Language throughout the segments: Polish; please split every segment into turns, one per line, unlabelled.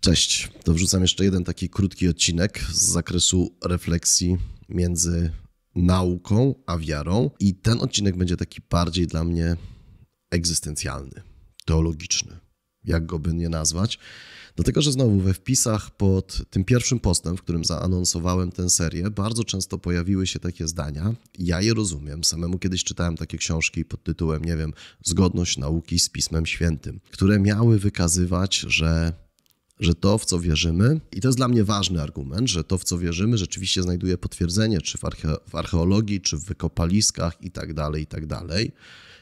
Cześć, to wrzucam jeszcze jeden taki krótki odcinek z zakresu refleksji między nauką a wiarą i ten odcinek będzie taki bardziej dla mnie egzystencjalny, teologiczny, jak go by nie nazwać. Dlatego, że znowu we wpisach pod tym pierwszym postem, w którym zaanonsowałem tę serię, bardzo często pojawiły się takie zdania. Ja je rozumiem. Samemu kiedyś czytałem takie książki pod tytułem, nie wiem, Zgodność nauki z Pismem Świętym, które miały wykazywać, że że to, w co wierzymy, i to jest dla mnie ważny argument, że to, w co wierzymy, rzeczywiście znajduje potwierdzenie, czy w, arche w archeologii, czy w wykopaliskach i tak dalej, i tak dalej.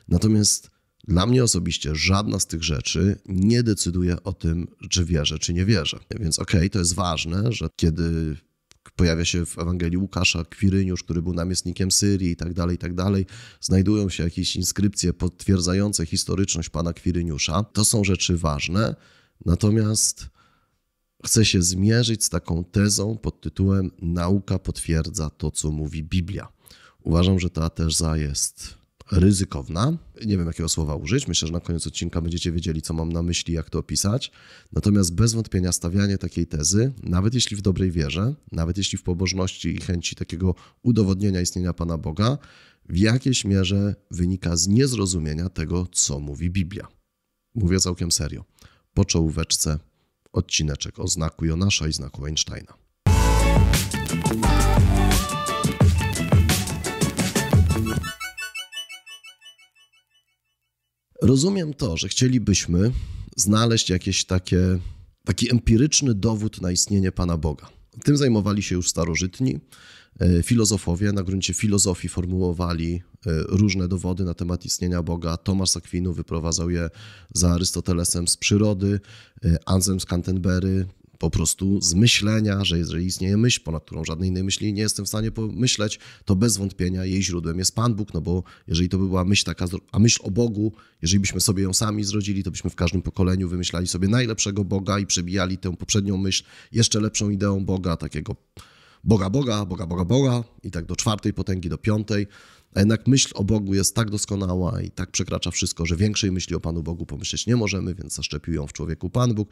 Natomiast dla mnie osobiście żadna z tych rzeczy nie decyduje o tym, czy wierzę, czy nie wierzę. Więc okej, okay, to jest ważne, że kiedy pojawia się w Ewangelii Łukasza Kwiryniusz, który był namiestnikiem Syrii i tak dalej, i tak dalej. Znajdują się jakieś inskrypcje potwierdzające historyczność pana Kwiryniusza. To są rzeczy ważne, natomiast chce się zmierzyć z taką tezą pod tytułem Nauka potwierdza to, co mówi Biblia. Uważam, że ta teza jest ryzykowna. Nie wiem, jakiego słowa użyć. Myślę, że na koniec odcinka będziecie wiedzieli, co mam na myśli, jak to opisać. Natomiast bez wątpienia stawianie takiej tezy, nawet jeśli w dobrej wierze, nawet jeśli w pobożności i chęci takiego udowodnienia istnienia Pana Boga, w jakiejś mierze wynika z niezrozumienia tego, co mówi Biblia. Mówię całkiem serio. Po czołóweczce odcineczek o znaku Jonasza i znaku Einsteina. Rozumiem to, że chcielibyśmy znaleźć jakieś takie, taki empiryczny dowód na istnienie Pana Boga. Tym zajmowali się już starożytni. E, filozofowie na gruncie filozofii formułowali E, różne dowody na temat istnienia Boga. Tomasz Aquinu wyprowadzał je za Arystotelesem z przyrody, e, Anselm z Canterbury po prostu z myślenia, że jeżeli istnieje myśl, ponad którą żadnej innej myśli nie jestem w stanie pomyśleć, to bez wątpienia jej źródłem jest Pan Bóg, no bo jeżeli to by była myśl taka, a myśl o Bogu, jeżeli byśmy sobie ją sami zrodzili, to byśmy w każdym pokoleniu wymyślali sobie najlepszego Boga i przebijali tę poprzednią myśl jeszcze lepszą ideą Boga, takiego Boga, Boga, Boga, Boga, Boga i tak do czwartej potęgi, do piątej. A jednak myśl o Bogu jest tak doskonała i tak przekracza wszystko, że większej myśli o Panu Bogu pomyśleć nie możemy, więc zaszczepił ją w człowieku Pan Bóg.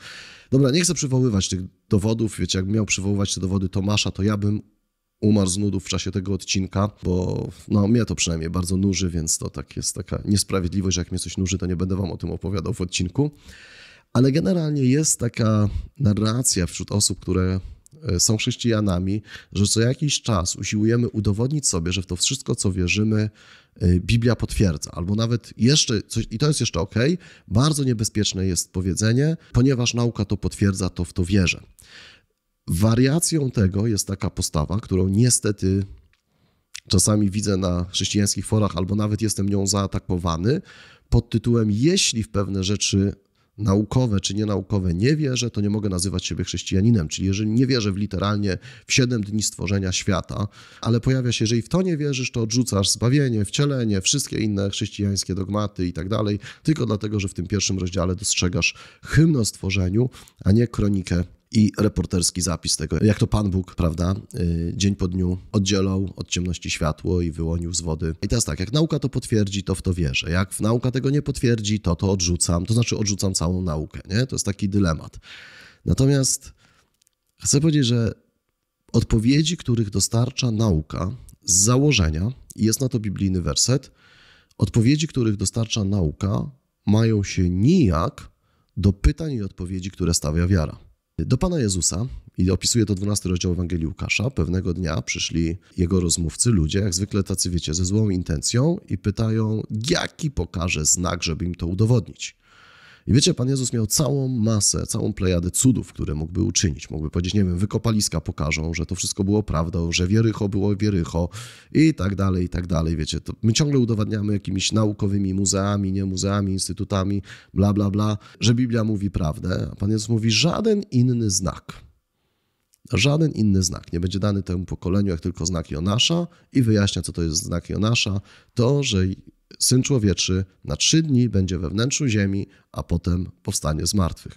Dobra, nie chcę przywoływać tych dowodów, wiecie, jakbym miał przywoływać te dowody Tomasza, to ja bym umarł z nudów w czasie tego odcinka, bo no, mnie to przynajmniej bardzo nuży, więc to tak jest taka niesprawiedliwość, że jak mnie coś nuży, to nie będę wam o tym opowiadał w odcinku. Ale generalnie jest taka narracja wśród osób, które E, są chrześcijanami, że co jakiś czas usiłujemy udowodnić sobie, że w to wszystko, co wierzymy, e, Biblia potwierdza, albo nawet jeszcze, coś, i to jest jeszcze ok, bardzo niebezpieczne jest powiedzenie, ponieważ nauka to potwierdza, to w to wierzę. Wariacją tego jest taka postawa, którą niestety czasami widzę na chrześcijańskich forach, albo nawet jestem nią zaatakowany, pod tytułem: Jeśli w pewne rzeczy naukowe czy nienaukowe nie wierzę, to nie mogę nazywać siebie chrześcijaninem. Czyli jeżeli nie wierzę w literalnie w siedem dni stworzenia świata, ale pojawia się, jeżeli w to nie wierzysz, to odrzucasz zbawienie, wcielenie, wszystkie inne chrześcijańskie dogmaty i tak dalej, tylko dlatego, że w tym pierwszym rozdziale dostrzegasz hymno o stworzeniu, a nie kronikę i reporterski zapis tego, jak to Pan Bóg, prawda, y, dzień po dniu oddzielał od ciemności światło i wyłonił z wody. I teraz tak, jak nauka to potwierdzi, to w to wierzę. Jak nauka tego nie potwierdzi, to to odrzucam, to znaczy odrzucam całą naukę, nie? To jest taki dylemat. Natomiast chcę powiedzieć, że odpowiedzi, których dostarcza nauka z założenia, i jest na to biblijny werset, odpowiedzi, których dostarcza nauka, mają się nijak do pytań i odpowiedzi, które stawia wiara. Do Pana Jezusa, i opisuje to 12 rozdział Ewangelii Łukasza, pewnego dnia przyszli jego rozmówcy, ludzie, jak zwykle tacy wiecie, ze złą intencją i pytają, jaki pokaże znak, żeby im to udowodnić. I wiecie, Pan Jezus miał całą masę, całą plejadę cudów, które mógłby uczynić. Mógłby powiedzieć, nie wiem, wykopaliska pokażą, że to wszystko było prawdą, że wierycho było wierycho i tak dalej, i tak dalej. Wiecie, to my ciągle udowadniamy jakimiś naukowymi muzeami, nie muzeami, instytutami, bla, bla, bla, że Biblia mówi prawdę, a Pan Jezus mówi żaden inny znak. Żaden inny znak nie będzie dany temu pokoleniu, jak tylko znak Jonasza i wyjaśnia, co to jest znak Jonasza, to, że Syn Człowieczy na trzy dni będzie we wnętrzu ziemi, a potem powstanie z martwych.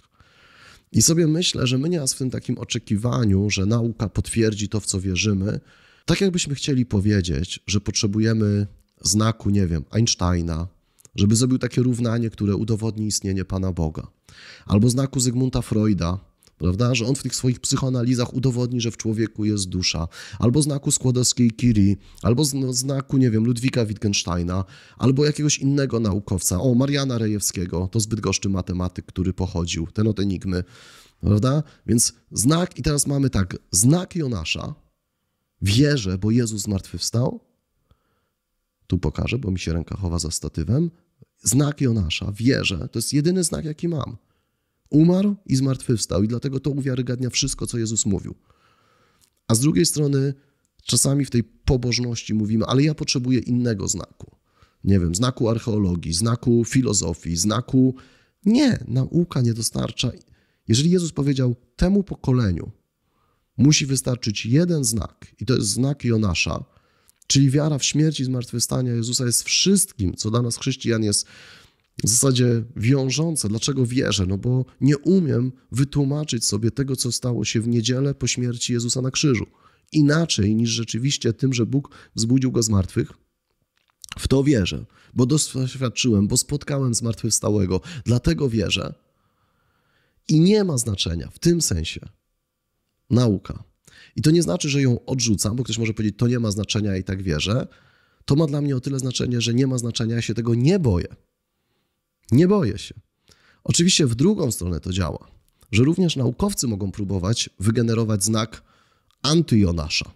I sobie myślę, że my nieraz w tym takim oczekiwaniu, że nauka potwierdzi to, w co wierzymy, tak jakbyśmy chcieli powiedzieć, że potrzebujemy znaku, nie wiem, Einsteina, żeby zrobił takie równanie, które udowodni istnienie Pana Boga, albo znaku Zygmunta Freuda, prawda? Że on w tych swoich psychoanalizach udowodni, że w człowieku jest dusza. Albo znaku skłodowskiej Curie, albo znaku, nie wiem, Ludwika Wittgensteina, albo jakiegoś innego naukowca. O, Mariana Rejewskiego, to zbyt goszczy matematyk, który pochodził, ten od Enigmy, prawda? Więc znak, i teraz mamy tak, znak Jonasza, wierzę, bo Jezus zmartwychwstał, tu pokażę, bo mi się ręka chowa za statywem, znak Jonasza, wierzę, to jest jedyny znak, jaki mam. Umarł i zmartwychwstał i dlatego to uwiarygadnia wszystko, co Jezus mówił. A z drugiej strony czasami w tej pobożności mówimy, ale ja potrzebuję innego znaku. Nie wiem, znaku archeologii, znaku filozofii, znaku... Nie, nauka nie dostarcza. Jeżeli Jezus powiedział temu pokoleniu, musi wystarczyć jeden znak i to jest znak Jonasza, czyli wiara w śmierć i zmartwychwstanie Jezusa jest wszystkim, co dla nas chrześcijan jest w zasadzie wiążące. Dlaczego wierzę? No bo nie umiem wytłumaczyć sobie tego, co stało się w niedzielę po śmierci Jezusa na krzyżu. Inaczej niż rzeczywiście tym, że Bóg wzbudził go z martwych. W to wierzę, bo doświadczyłem, bo spotkałem zmartwychwstałego, dlatego wierzę. I nie ma znaczenia w tym sensie nauka. I to nie znaczy, że ją odrzucam, bo ktoś może powiedzieć, to nie ma znaczenia, i tak wierzę. To ma dla mnie o tyle znaczenie, że nie ma znaczenia, ja się tego nie boję. Nie boję się. Oczywiście w drugą stronę to działa, że również naukowcy mogą próbować wygenerować znak antyjonasza,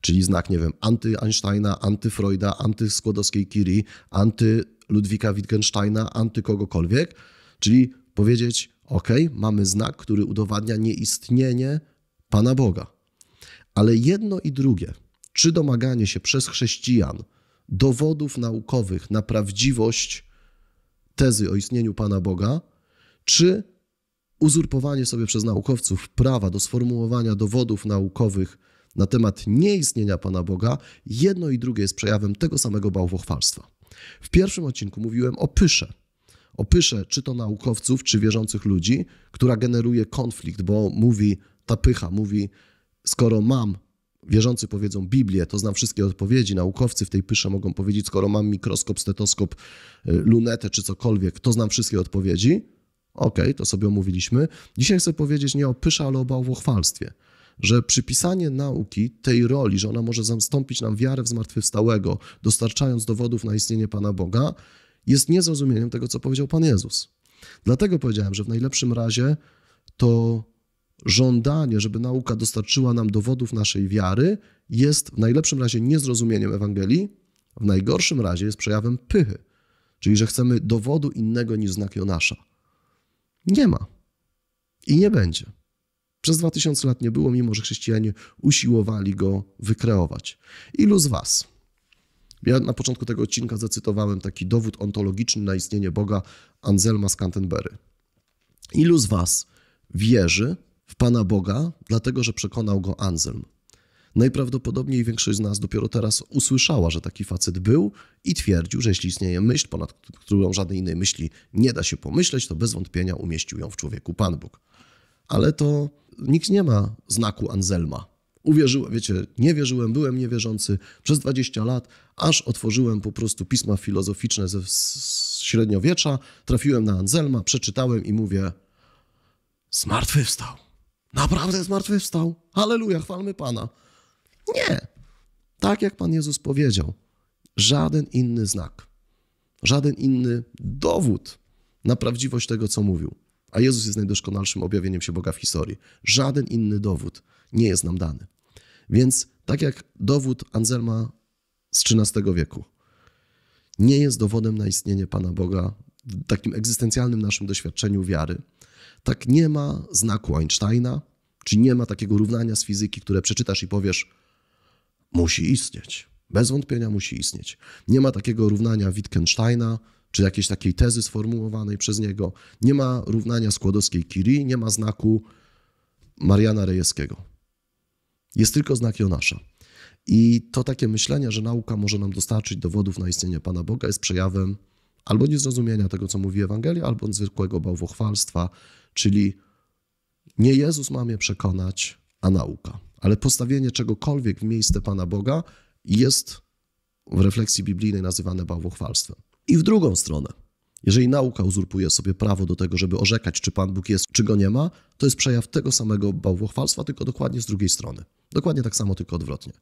czyli znak, nie wiem, anty-Einsteina, anty-Freuda, anty-Skłodowskiej-Curie, anty-Ludwika Wittgensteina, anty-kogokolwiek, czyli powiedzieć, ok, mamy znak, który udowadnia nieistnienie Pana Boga. Ale jedno i drugie, czy domaganie się przez chrześcijan dowodów naukowych na prawdziwość tezy o istnieniu Pana Boga, czy uzurpowanie sobie przez naukowców prawa do sformułowania dowodów naukowych na temat nieistnienia Pana Boga, jedno i drugie jest przejawem tego samego bałwochwalstwa. W pierwszym odcinku mówiłem o pysze. O pysze czy to naukowców, czy wierzących ludzi, która generuje konflikt, bo mówi ta pycha, mówi skoro mam Wierzący powiedzą Biblię, to znam wszystkie odpowiedzi. Naukowcy w tej pysze mogą powiedzieć, skoro mam mikroskop, stetoskop, y, lunetę czy cokolwiek, to znam wszystkie odpowiedzi. Okej, okay, to sobie omówiliśmy. Dzisiaj chcę powiedzieć nie o pysze, ale o bałwochwalstwie. Że przypisanie nauki tej roli, że ona może zastąpić nam wiarę w zmartwychwstałego, dostarczając dowodów na istnienie Pana Boga, jest niezrozumieniem tego, co powiedział Pan Jezus. Dlatego powiedziałem, że w najlepszym razie to żądanie, żeby nauka dostarczyła nam dowodów naszej wiary, jest w najlepszym razie niezrozumieniem Ewangelii, w najgorszym razie jest przejawem pychy, czyli że chcemy dowodu innego niż znak Jonasza. Nie ma i nie będzie. Przez 2000 lat nie było, mimo że chrześcijanie usiłowali go wykreować. Ilu z Was? Ja na początku tego odcinka zacytowałem taki dowód ontologiczny na istnienie Boga Anselma z Canterbury. Ilu z Was wierzy, w Pana Boga, dlatego że przekonał go Anselm. Najprawdopodobniej większość z nas dopiero teraz usłyszała, że taki facet był i twierdził, że jeśli istnieje myśl, ponad którą żadnej innej myśli nie da się pomyśleć, to bez wątpienia umieścił ją w człowieku Pan Bóg. Ale to nikt nie ma znaku Anselma. Uwierzyłem, wiecie, nie wierzyłem, byłem niewierzący przez 20 lat, aż otworzyłem po prostu pisma filozoficzne ze średniowiecza, trafiłem na Anselma, przeczytałem i mówię: Zmartwychwstał. Naprawdę zmartwychwstał. Halleluja, chwalmy Pana. Nie. Tak jak Pan Jezus powiedział, żaden inny znak, żaden inny dowód na prawdziwość tego, co mówił. A Jezus jest najdoskonalszym objawieniem się Boga w historii. Żaden inny dowód nie jest nam dany. Więc tak jak dowód Anselma z XIII wieku nie jest dowodem na istnienie Pana Boga w takim egzystencjalnym naszym doświadczeniu wiary, tak nie ma znaku Einsteina, czy nie ma takiego równania z fizyki, które przeczytasz i powiesz, musi istnieć. Bez wątpienia musi istnieć. Nie ma takiego równania Wittgensteina, czy jakiejś takiej tezy sformułowanej przez niego. Nie ma równania skłodowskiej Curie, nie ma znaku Mariana Rejewskiego. Jest tylko znak Jonasza. I to takie myślenie, że nauka może nam dostarczyć dowodów na istnienie Pana Boga, jest przejawem albo niezrozumienia tego, co mówi Ewangelia, albo zwykłego bałwochwalstwa, czyli nie Jezus ma mnie przekonać, a nauka. Ale postawienie czegokolwiek w miejsce Pana Boga jest w refleksji biblijnej nazywane bałwochwalstwem. I w drugą stronę, jeżeli nauka uzurpuje sobie prawo do tego, żeby orzekać, czy Pan Bóg jest, czy go nie ma, to jest przejaw tego samego bałwochwalstwa, tylko dokładnie z drugiej strony. Dokładnie tak samo, tylko odwrotnie.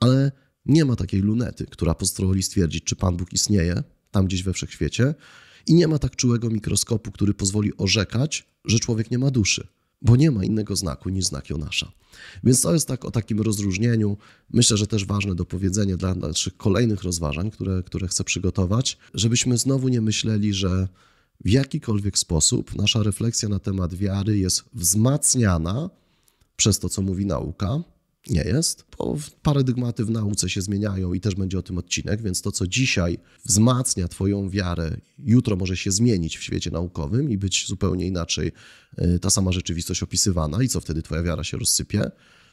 Ale nie ma takiej lunety, która pozwoli stwierdzić, czy Pan Bóg istnieje, tam gdzieś we wszechświecie i nie ma tak czułego mikroskopu, który pozwoli orzekać, że człowiek nie ma duszy, bo nie ma innego znaku niż znak Jonasza. Więc to jest tak o takim rozróżnieniu. Myślę, że też ważne do powiedzenia dla naszych kolejnych rozważań, które, które chcę przygotować, żebyśmy znowu nie myśleli, że w jakikolwiek sposób nasza refleksja na temat wiary jest wzmacniana przez to, co mówi nauka, nie jest, bo paradygmaty w nauce się zmieniają i też będzie o tym odcinek, więc to, co dzisiaj wzmacnia Twoją wiarę, jutro może się zmienić w świecie naukowym i być zupełnie inaczej e, ta sama rzeczywistość opisywana, i co wtedy Twoja wiara się rozsypie.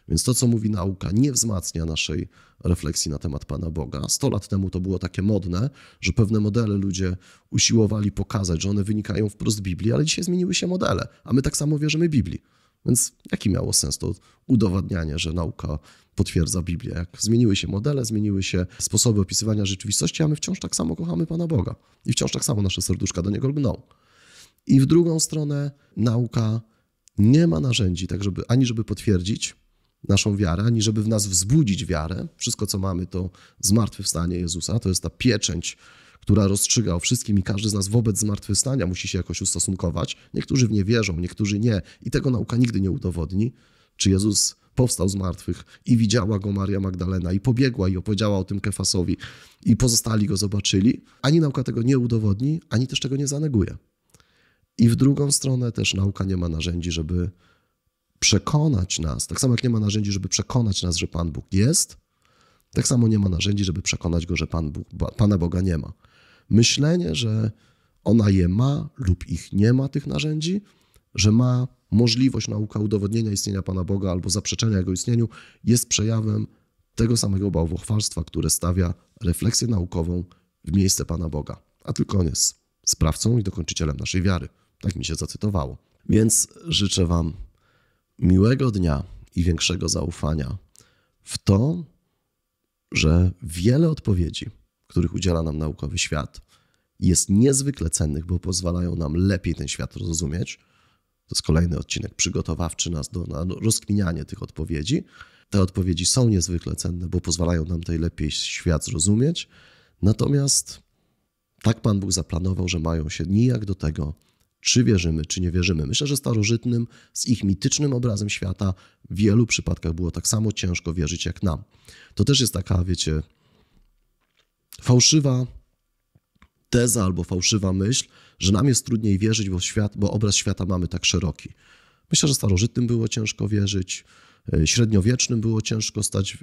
Więc to, co mówi nauka, nie wzmacnia naszej refleksji na temat Pana Boga. Sto lat temu to było takie modne, że pewne modele ludzie usiłowali pokazać, że one wynikają wprost Biblii, ale dzisiaj zmieniły się modele, a my tak samo wierzymy Biblii. Więc jaki miało sens to udowadnianie, że nauka potwierdza Biblię? Jak zmieniły się modele, zmieniły się sposoby opisywania rzeczywistości, a my wciąż tak samo kochamy Pana Boga i wciąż tak samo nasze serduszka do Niego lgną. I w drugą stronę nauka nie ma narzędzi, tak żeby ani żeby potwierdzić naszą wiarę, ani żeby w nas wzbudzić wiarę. Wszystko, co mamy, to zmartwychwstanie Jezusa, to jest ta pieczęć która rozstrzyga o wszystkim i każdy z nas wobec zmartwychwstania musi się jakoś ustosunkować. Niektórzy w nie wierzą, niektórzy nie i tego nauka nigdy nie udowodni. Czy Jezus powstał z martwych i widziała go Maria Magdalena i pobiegła i opowiedziała o tym Kefasowi i pozostali go zobaczyli, ani nauka tego nie udowodni, ani też tego nie zaneguje. I w drugą stronę też nauka nie ma narzędzi, żeby przekonać nas, tak samo jak nie ma narzędzi, żeby przekonać nas, że Pan Bóg jest, tak samo nie ma narzędzi, żeby przekonać go, że Pan Bóg, Pana Boga nie ma. Myślenie, że ona je ma lub ich nie ma, tych narzędzi, że ma możliwość nauka udowodnienia istnienia Pana Boga albo zaprzeczenia Jego istnieniu, jest przejawem tego samego bałwochwalstwa, które stawia refleksję naukową w miejsce Pana Boga. A tylko on jest sprawcą i dokończycielem naszej wiary. Tak mi się zacytowało. Więc życzę Wam miłego dnia i większego zaufania w to, że wiele odpowiedzi, których udziela nam naukowy świat, jest niezwykle cennych, bo pozwalają nam lepiej ten świat rozumieć. To jest kolejny odcinek przygotowawczy nas do, na rozkminianie tych odpowiedzi. Te odpowiedzi są niezwykle cenne, bo pozwalają nam tej lepiej świat zrozumieć. Natomiast tak Pan Bóg zaplanował, że mają się nijak do tego czy wierzymy, czy nie wierzymy. Myślę, że starożytnym z ich mitycznym obrazem świata w wielu przypadkach było tak samo ciężko wierzyć jak nam. To też jest taka, wiecie, fałszywa teza albo fałszywa myśl, że nam jest trudniej wierzyć, bo, świat, bo obraz świata mamy tak szeroki. Myślę, że starożytnym było ciężko wierzyć, e, średniowiecznym było ciężko stać,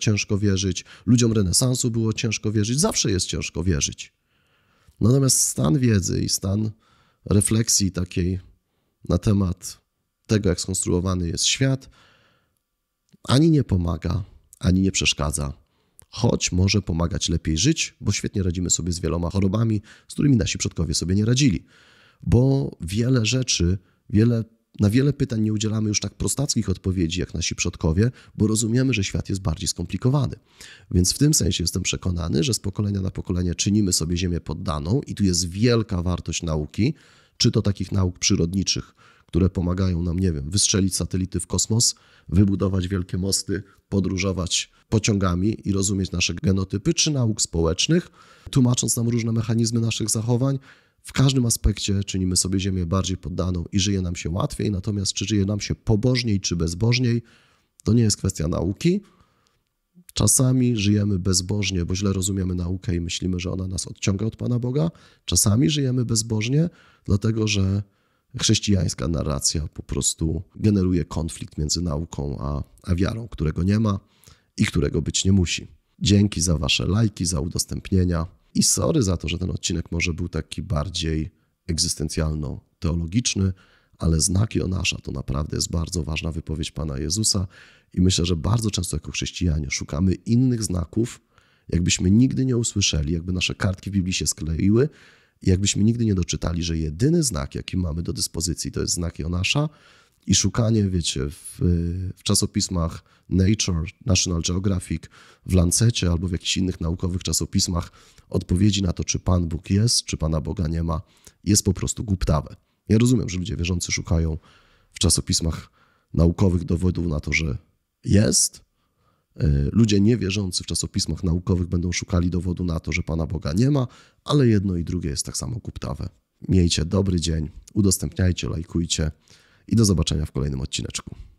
ciężko wierzyć, ludziom renesansu było ciężko wierzyć, zawsze jest ciężko wierzyć. Natomiast stan wiedzy i stan refleksji takiej na temat tego, jak skonstruowany jest świat, ani nie pomaga, ani nie przeszkadza. Choć może pomagać lepiej żyć, bo świetnie radzimy sobie z wieloma chorobami, z którymi nasi przodkowie sobie nie radzili. Bo wiele rzeczy, wiele, na wiele pytań nie udzielamy już tak prostackich odpowiedzi jak nasi przodkowie, bo rozumiemy, że świat jest bardziej skomplikowany. Więc w tym sensie jestem przekonany, że z pokolenia na pokolenie czynimy sobie ziemię poddaną i tu jest wielka wartość nauki, czy to takich nauk przyrodniczych, które pomagają nam, nie wiem, wystrzelić satelity w kosmos, wybudować wielkie mosty, podróżować pociągami i rozumieć nasze genotypy, czy nauk społecznych, tłumacząc nam różne mechanizmy naszych zachowań. W każdym aspekcie czynimy sobie Ziemię bardziej poddaną i żyje nam się łatwiej, natomiast czy żyje nam się pobożniej czy bezbożniej, to nie jest kwestia nauki, Czasami żyjemy bezbożnie, bo źle rozumiemy naukę i myślimy, że ona nas odciąga od Pana Boga. Czasami żyjemy bezbożnie, dlatego że chrześcijańska narracja po prostu generuje konflikt między nauką a, a wiarą, którego nie ma i którego być nie musi. Dzięki za Wasze lajki, za udostępnienia i sorry za to, że ten odcinek może był taki bardziej egzystencjalno-teologiczny ale znak Jonasza to naprawdę jest bardzo ważna wypowiedź Pana Jezusa i myślę, że bardzo często jako chrześcijanie szukamy innych znaków, jakbyśmy nigdy nie usłyszeli, jakby nasze kartki w Biblii się skleiły i jakbyśmy nigdy nie doczytali, że jedyny znak, jaki mamy do dyspozycji, to jest znak Jonasza i szukanie, wiecie, w, w czasopismach Nature, National Geographic, w Lancecie albo w jakichś innych naukowych czasopismach odpowiedzi na to, czy Pan Bóg jest, czy Pana Boga nie ma, jest po prostu głuptawe. Ja rozumiem, że ludzie wierzący szukają w czasopismach naukowych dowodów na to, że jest. E, ludzie niewierzący w czasopismach naukowych będą szukali dowodu na to, że Pana Boga nie ma, ale jedno i drugie jest tak samo kuptawe. Miejcie dobry dzień, udostępniajcie, lajkujcie i do zobaczenia w kolejnym odcineczku.